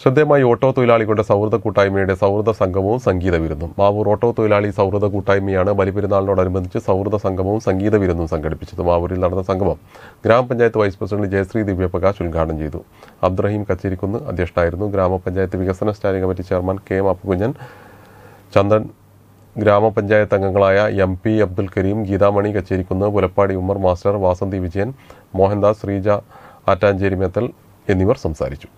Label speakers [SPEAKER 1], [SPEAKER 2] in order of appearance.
[SPEAKER 1] ശ്രദ്ധേയമായി ഓട്ടോ തൊഴിലാളികളുടെ സൗഹൃദ കൂട്ടായ്മയുടെ സൗഹൃദ സംഗമവും സംഗീത വിരുന്നും മാവൂർ ഓട്ടോ തൊഴിലാളി സൗഹൃദ കൂട്ടായ്മയാണ് ബലിപെരുന്നാളിനോടനുബന്ധിച്ച് സൗഹൃദ സംഗമവും സംഗീത വിരുന്നും സംഘടിപ്പിച്ചത് മാവൂരിൽ നടന്ന സംഗമം ഗ്രാമപഞ്ചായത്ത് വൈസ് പ്രസിഡന്റ് ജയശ്രീ ദിവ്യപ്രകാശ് ഉദ്ഘാടനം ചെയ്തു അബ്ദുറഹീം കച്ചേരിക്കുന്ന് അധ്യക്ഷനായിരുന്നു ഗ്രാമപഞ്ചായത്ത് വികസന standing committee chairman K M Appukunjan Chandan ഗ്രാമപഞ്ചായത്ത് അംഗങ്ങളായ M P Abdul Kareem Geethamani Kacherikunnu Pulappadi Ummer master Vasanthi Vijayan Mohandas Sreeja Attancheri Methal എന്നിവർ സംസാരിച്ചു